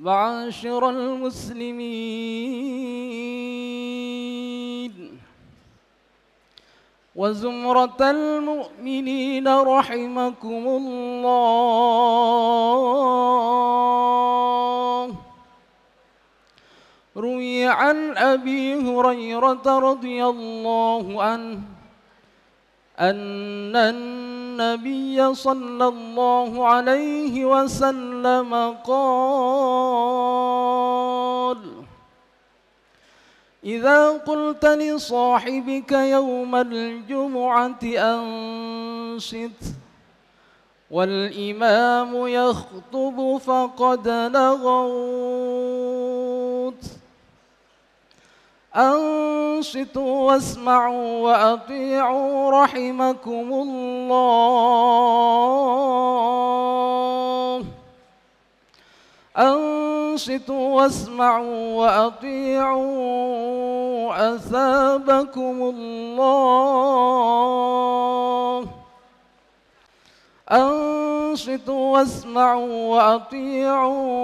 معاشر المسلمين وزمرة المؤمنين رحمكم الله روي عن أبي هريرة رضي الله عنه أن النبي صلى الله عليه وسلم قال إذا قلت لصاحبك يوم الجمعة أنصت والإمام يخطب فقد لغوا أنصتوا واسمعوا وأطيعوا رحمكم الله أنصتوا واسمعوا وأطيعوا أثابكم الله أنصتوا واسمعوا وأطيعوا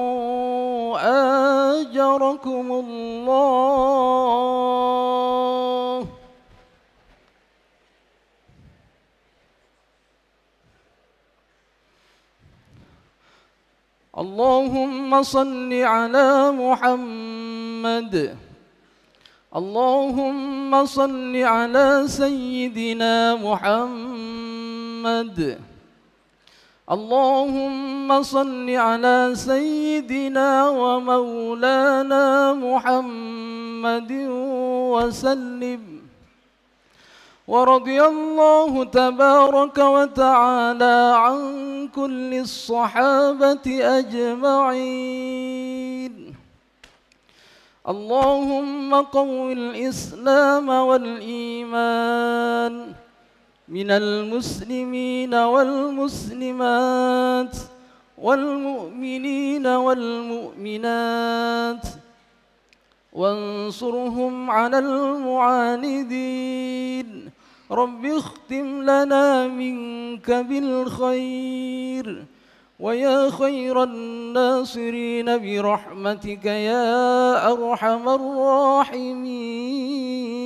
آجركم الله اللهم صل على محمد اللهم صل على سيدنا محمد اللهم صل على سيدنا ومولانا محمد وسلم ورضي الله تبارك وتعالى عن كل الصحابة أجمعين اللهم قو الإسلام والإيمان من المسلمين والمسلمات والمؤمنين والمؤمنات وانصرهم على المعاندين رب اختم لنا منك بالخير ويا خير الناصرين برحمتك يا أرحم الراحمين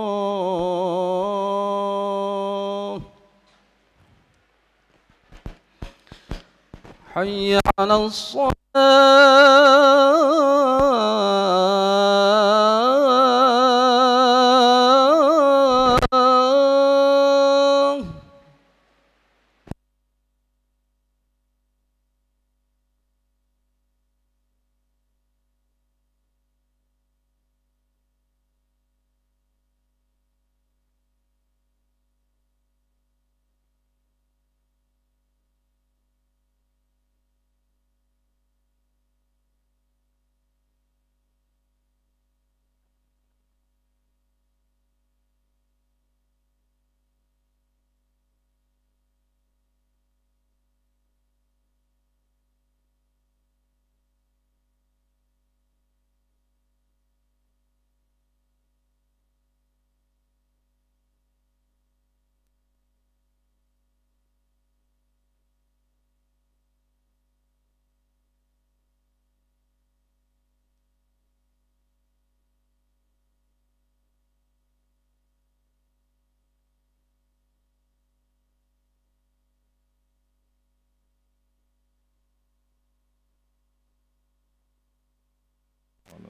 حي على الصلاة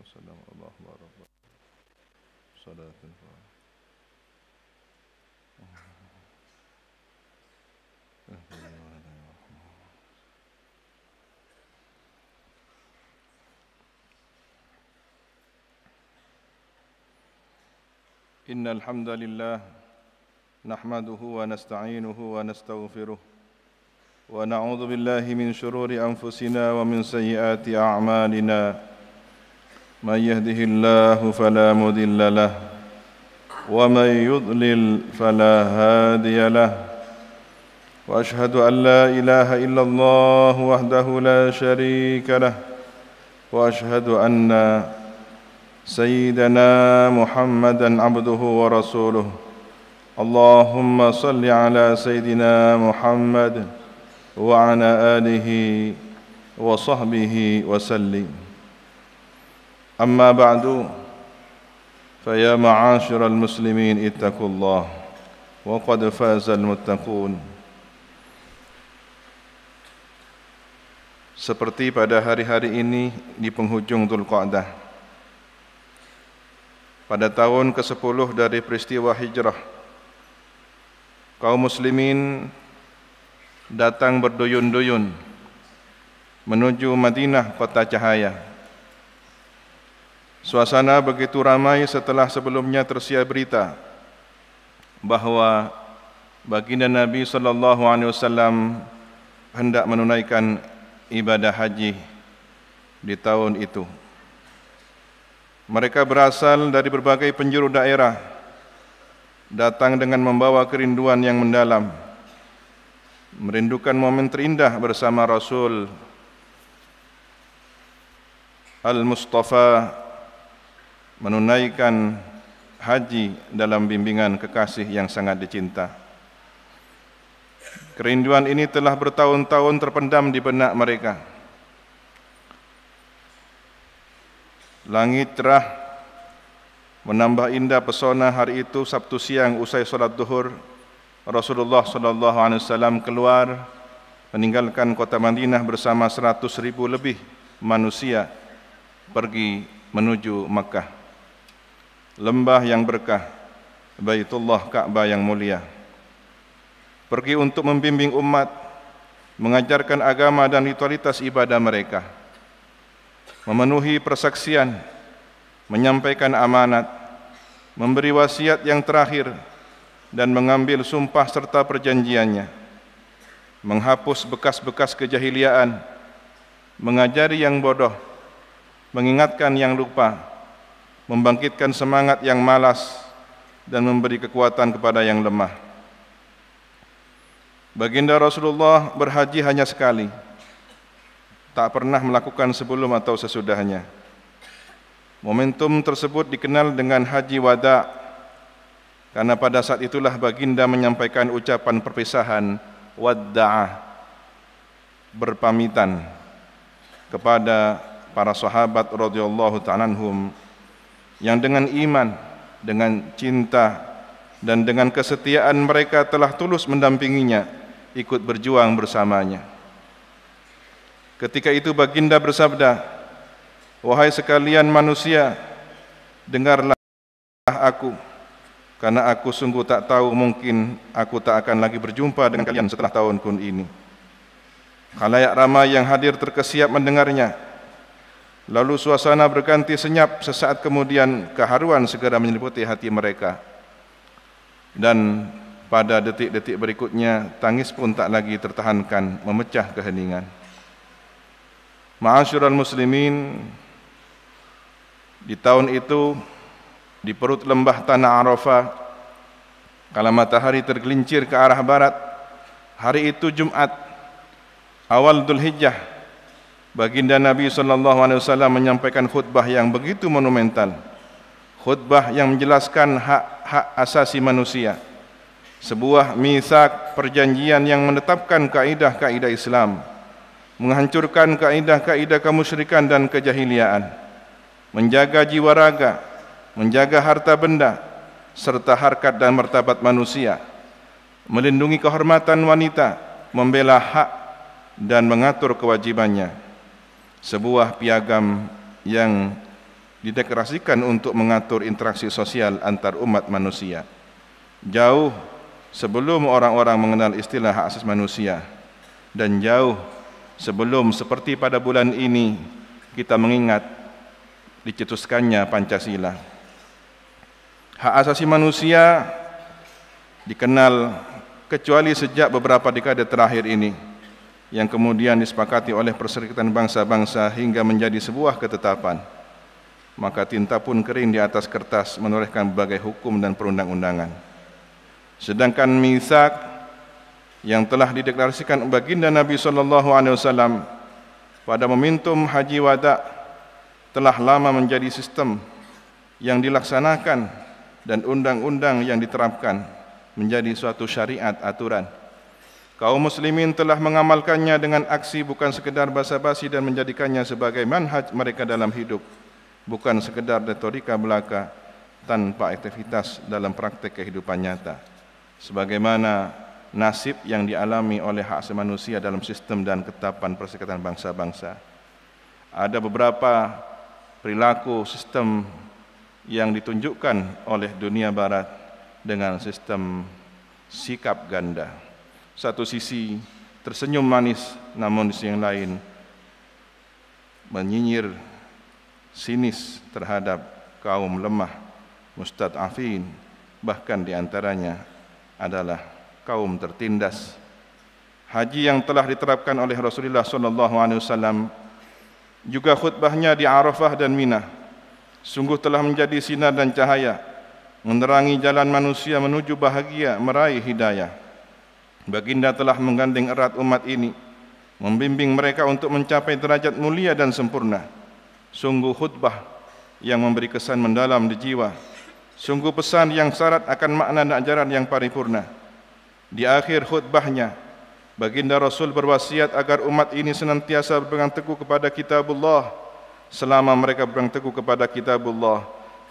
وسلم الله رب صلاة إن الحمد لله نحمده ونستعينه ونستغفره ونعوذ بالله من شرور أنفسنا ومن سيئات أعمالنا من يهده الله فلا مضل له ومن يضلل فلا هادي له واشهد ان لا اله الا الله وحده لا شريك له واشهد ان سيدنا محمدا عبده ورسوله اللهم صل على سيدنا محمد وعلى اله وصحبه وسلم أما بعد فيا معاشر المسلمين اتقوا الله وقد فاز المتقون Seperti pada hari-hari ini di penghujung Dhul Qa'dah Pada tahun ke-10 dari peristiwa hijrah Kaum muslimin datang berduyun-duyun Menuju Madinah kota cahaya Menuju Madinah kota cahaya Suasana begitu ramai setelah sebelumnya tersiar berita bahawa baginda Nabi sallallahu alaihi wasallam hendak menunaikan ibadah haji di tahun itu. Mereka berasal dari berbagai penjuru daerah datang dengan membawa kerinduan yang mendalam merindukan momen terindah bersama Rasul Al-Mustafa menunaikan haji dalam bimbingan kekasih yang sangat dicinta. Kerinduan ini telah bertahun-tahun terpendam di benak mereka. Langit cerah menambah indah pesona hari itu Sabtu siang usai solat duhur Rasulullah SAW keluar meninggalkan kota Madinah bersama 100 ribu lebih manusia pergi menuju Mekah lembah yang berkah, Baitullah Ka'bah yang mulia. Pergi untuk membimbing umat, mengajarkan agama dan ritualitas ibadah mereka. Memenuhi persaksian, menyampaikan amanat, memberi wasiat yang terakhir dan mengambil sumpah serta perjanjiannya. Menghapus bekas-bekas kejahiliaan, mengajari yang bodoh, mengingatkan yang lupa membangkitkan semangat yang malas dan memberi kekuatan kepada yang lemah. Baginda Rasulullah berhaji hanya sekali, tak pernah melakukan sebelum atau sesudahnya. Momentum tersebut dikenal dengan Haji Wada karena pada saat itulah baginda menyampaikan ucapan perpisahan wadda'ah berpamitan kepada para sahabat radhiyallahu ta'ala yang dengan iman, dengan cinta dan dengan kesetiaan mereka telah tulus mendampinginya ikut berjuang bersamanya. Ketika itu baginda bersabda, "Wahai sekalian manusia, dengarlah aku, karena aku sungguh tak tahu mungkin aku tak akan lagi berjumpa dengan kalian setelah tahun kun ini." Kalayak ramai yang hadir terkesiap mendengarnya, Lalu suasana berganti senyap sesaat kemudian keharuan segera menyeliputi hati mereka. Dan pada detik-detik berikutnya tangis pun tak lagi tertahankan memecah keheningan. Ma'asyiral muslimin di tahun itu di perut lembah tanah Arafah kala matahari tergelincir ke arah barat hari itu Jumat awal Dzulhijjah 1400 Baginda Nabi SAW menyampaikan khutbah yang begitu monumental. Khutbah yang menjelaskan hak-hak asasi manusia. Sebuah misak perjanjian yang menetapkan kaedah-kaedah Islam. Menghancurkan kaedah-kaedah kemusyrikan dan kejahiliaan. Menjaga jiwa raga, menjaga harta benda, serta harkat dan martabat manusia. Melindungi kehormatan wanita, membela hak dan mengatur kewajibannya. sebuah piagam yang dideklarasikan untuk mengatur interaksi sosial antar umat manusia. Jauh sebelum orang-orang mengenal istilah hak asasi manusia dan jauh sebelum seperti pada bulan ini kita mengingat dicetuskannya Pancasila. Hak asasi manusia dikenal kecuali sejak beberapa dekade terakhir ini yang kemudian disepakati oleh perserikatan bangsa-bangsa hingga menjadi sebuah ketetapan. Maka tinta pun kering di atas kertas menorehkan berbagai hukum dan perundang-undangan. Sedangkan misak yang telah dideklarasikan baginda Nabi sallallahu alaihi wasallam pada momentum haji wada telah lama menjadi sistem yang dilaksanakan dan undang-undang yang diterapkan menjadi suatu syariat aturan. Kaum muslimin telah mengamalkannya dengan aksi bukan sekedar basa-basi dan menjadikannya sebagai manhaj mereka dalam hidup. Bukan sekedar retorika belaka tanpa aktivitas dalam praktek kehidupan nyata. Sebagaimana nasib yang dialami oleh hak asasi manusia dalam sistem dan ketapan persekatan bangsa-bangsa. Ada beberapa perilaku sistem yang ditunjukkan oleh dunia barat dengan sistem sikap ganda satu sisi tersenyum manis, namun di sisi yang lain menyinyir sinis terhadap kaum lemah mustadafin bahkan di antaranya adalah kaum tertindas haji yang telah diterapkan oleh Rasulullah sallallahu alaihi wasallam juga khutbahnya di Arafah dan Mina sungguh telah menjadi sinar dan cahaya menerangi jalan manusia menuju bahagia meraih hidayah Baginda telah menggandeng erat umat ini, membimbing mereka untuk mencapai derajat mulia dan sempurna. Sungguh khutbah yang memberi kesan mendalam di jiwa, sungguh pesan yang syarat akan makna dan ajaran yang paripurna. Di akhir khutbahnya, Baginda Rasul berwasiat agar umat ini senantiasa berpegang teguh kepada kitabullah. Selama mereka berpegang teguh kepada kitabullah,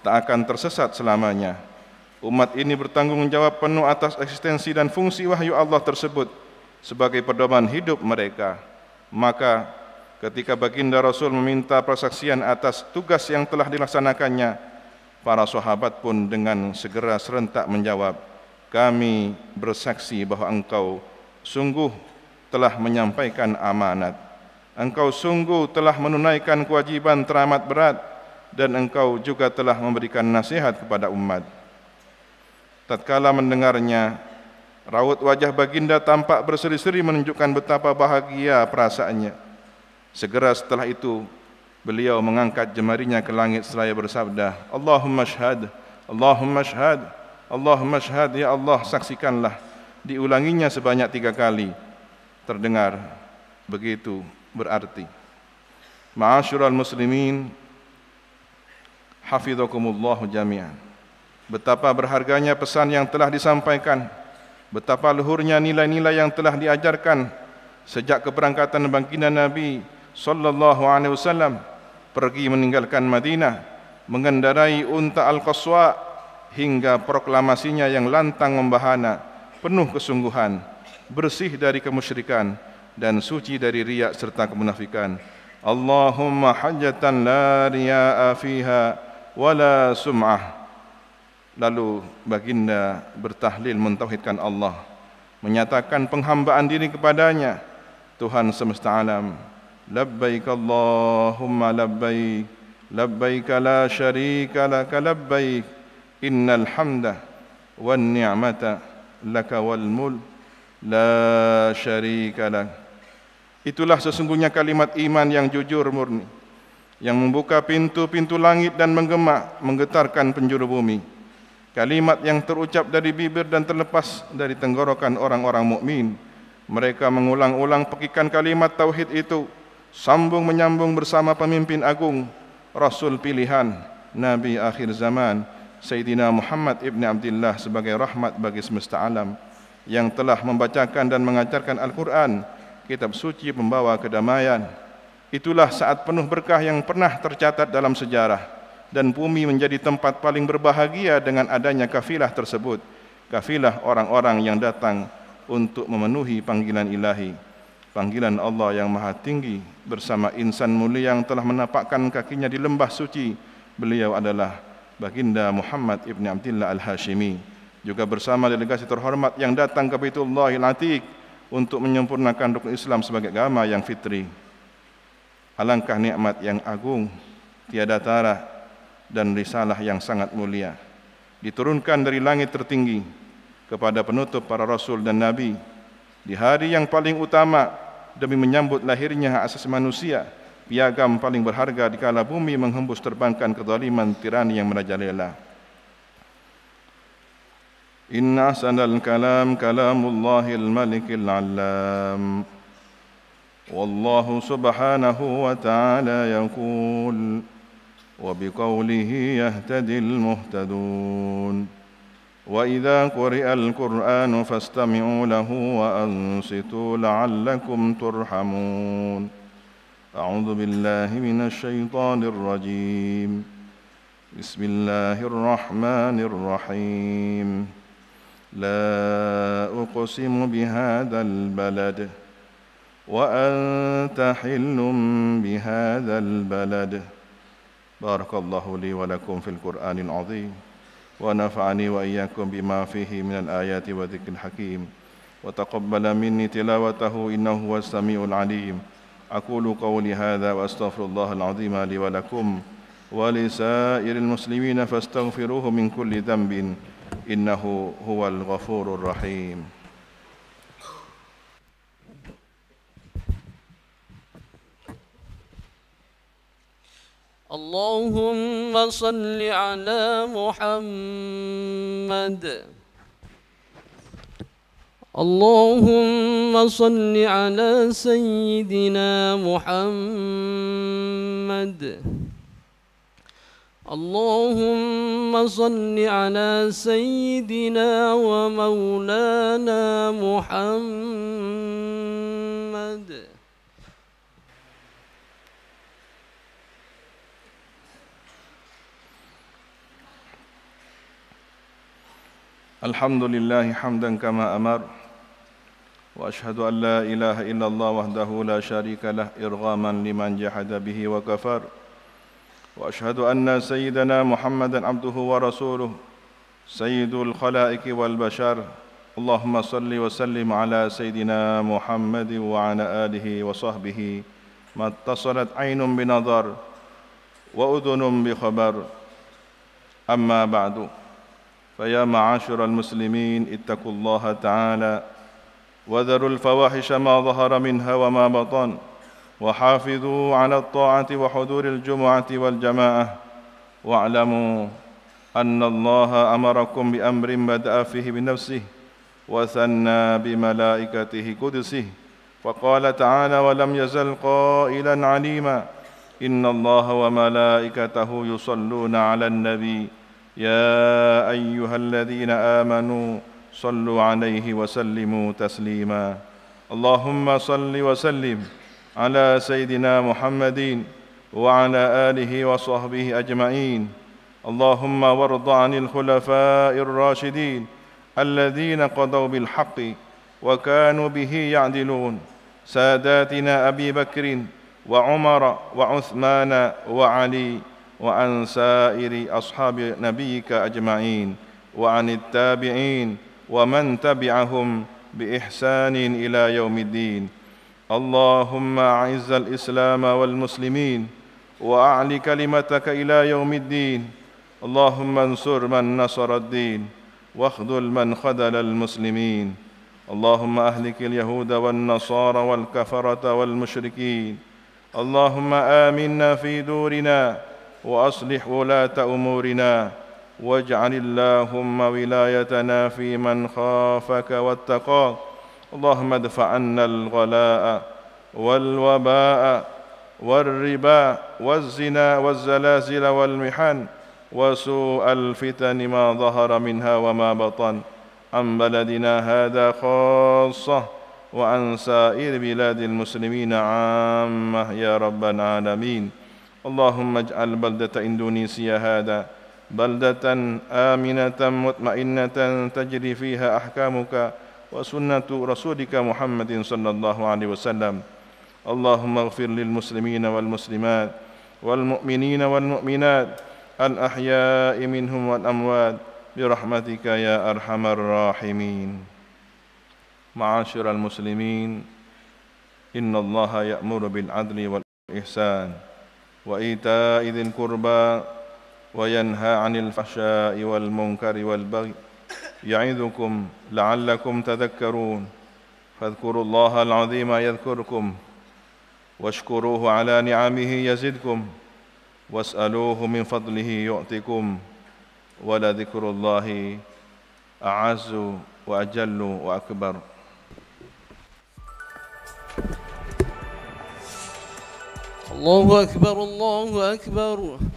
tak akan tersesat selamanya. Umat ini bertanggungjawab penuh atas eksistensi dan fungsi wahyu Allah tersebut sebagai pedoman hidup mereka. Maka ketika baginda Rasul meminta persaksian atas tugas yang telah dilaksanakannya, para sahabat pun dengan segera serentak menjawab, "Kami bersaksi bahwa engkau sungguh telah menyampaikan amanat. Engkau sungguh telah menunaikan kewajiban teramat berat dan engkau juga telah memberikan nasihat kepada umat." Tatkala mendengarnya, raut wajah baginda tampak berseri-seri menunjukkan betapa bahagia perasaannya. Segera setelah itu, beliau mengangkat jemarinya ke langit seraya bersabda, Allahumma syhad, Allahumma syhad, Allahumma syhad, ya Allah saksikanlah. Diulanginya sebanyak tiga kali. Terdengar begitu berarti. Ma'asyur al-muslimin, hafidhukumullahu jami'an. Betapa berharganya pesan yang telah disampaikan. Betapa luhurnya nilai-nilai yang telah diajarkan sejak keberangkatan bangkina Nabi sallallahu alaihi wasallam pergi meninggalkan Madinah mengendarai unta Al-Qaswa hingga proklamasinya yang lantang membahana penuh kesungguhan bersih dari kemusyrikan dan suci dari riak serta kemunafikan Allahumma hajatan la riya'a fiha wa la sum'ah lalu baginda bertahlil mentauhidkan Allah menyatakan penghambaan diri kepadanya Tuhan semesta alam labbaik allahumma labbaik labbaik la syarika lak labbaik innal hamda wan ni'mata laka wal mul la syarika lak itulah sesungguhnya kalimat iman yang jujur murni yang membuka pintu-pintu langit dan menggemak, menggetarkan penjuru bumi Kalimat yang terucap dari bibir dan terlepas dari tenggorokan orang-orang mukmin. Mereka mengulang-ulang pekikan kalimat tauhid itu, sambung menyambung bersama pemimpin agung, rasul pilihan, nabi akhir zaman, Sayyidina Muhammad ibn Abdullah sebagai rahmat bagi semesta alam yang telah membacakan dan mengajarkan Al-Quran, kitab suci pembawa kedamaian. Itulah saat penuh berkah yang pernah tercatat dalam sejarah dan bumi menjadi tempat paling berbahagia dengan adanya kafilah tersebut kafilah orang-orang yang datang untuk memenuhi panggilan ilahi panggilan Allah yang maha tinggi bersama insan mulia yang telah menapakkan kakinya di lembah suci beliau adalah baginda Muhammad ibn Abdullah al-Hashimi juga bersama delegasi terhormat yang datang ke Baitullah al-Atiq untuk menyempurnakan rukun Islam sebagai agama yang fitri. Alangkah nikmat yang agung tiada tarah dan risalah yang sangat mulia diturunkan dari langit tertinggi kepada penutup para rasul dan nabi di hari yang paling utama demi menyambut lahirnya hak asasi manusia piagam paling berharga di kala bumi menghembus terbangkan kezaliman tirani yang merajalela Inna asanal kalam kalamullahil malikil alam Wallahu subhanahu wa ta'ala yakul وبقوله يهتدي المهتدون واذا قرئ القران فاستمعوا له وانصتوا لعلكم ترحمون اعوذ بالله من الشيطان الرجيم بسم الله الرحمن الرحيم لا اقسم بهذا البلد وانت حل بهذا البلد بارك الله لي ولكم في القرآن العظيم ونفعني وإياكم بما فيه من الآيات والذكر الحكيم وتقبل مني تلاوته إنه هو السميع العليم أقول قولي هذا وأستغفر الله العظيم لي ولكم ولسائر المسلمين فاستغفروه من كل ذنب إنه هو الغفور الرحيم اللهم صل على محمد اللهم صل على سيدنا محمد اللهم صل على سيدنا ومولانا محمد الحمد لله حمدا كما أمر وأشهد أن لا إله إلا الله وحده لا شريك له إرغاما لمن جحد به وكفر وأشهد أن سيدنا محمدا عبده ورسوله سيد الخلائق والبشر اللهم صل وسلم على سيدنا محمد وعلى آله وصحبه ما اتصلت عين بنظر وأذن بخبر أما بعد فيا معاشر المسلمين اتقوا الله تعالى وذروا الفواحش ما ظهر منها وما بطن وحافظوا على الطاعة وحضور الجمعة والجماعة واعلموا أن الله أمركم بأمر بدأ فيه بنفسه وثنى بملائكته قدسه فقال تعالى ولم يزل قائلا عليما إن الله وملائكته يصلون على النبي يا ايها الذين امنوا صلوا عليه وسلموا تسليما اللهم صل وسلم على سيدنا محمد وعلى اله وصحبه اجمعين اللهم وارض عن الخلفاء الراشدين الذين قضوا بالحق وكانوا به يعدلون ساداتنا ابي بكر وعمر وعثمان وعلي وعن سائر أصحاب نبيك أجمعين وعن التابعين ومن تبعهم بإحسان إلى يوم الدين اللهم أعز الإسلام والمسلمين وأعل كلمتك إلى يوم الدين اللهم انصر من نصر الدين واخذل من خذل المسلمين اللهم أهلك اليهود والنصارى والكفرة والمشركين اللهم آمنا في دورنا واصلح ولاه امورنا واجعل اللهم ولايتنا في من خافك واتقاك اللهم ادفع عنا الغلاء والوباء والربا والزنا والزلازل والمحن وسوء الفتن ما ظهر منها وما بطن عن بلدنا هذا خاصه وعن سائر بلاد المسلمين عامه يا رب العالمين اللهم اجعل بلدة إندونيسيا هذا بلدة آمنة مطمئنة تجري فيها أحكامك وسنة رسولك محمد صلى الله عليه وسلم اللهم اغفر للمسلمين والمسلمات والمؤمنين والمؤمنات الأحياء منهم والأموات برحمتك يا أرحم الراحمين معاشر المسلمين إن الله يأمر بالعدل والإحسان وإيتاء ذي القربى وينهى عن الفحشاء والمنكر والبغي يعظكم لعلكم تذكرون فاذكروا الله العظيم يذكركم واشكروه على نعمه يزدكم واسألوه من فضله يؤتكم ولذكر الله أعز وأجل وأكبر الله أكبر الله أكبر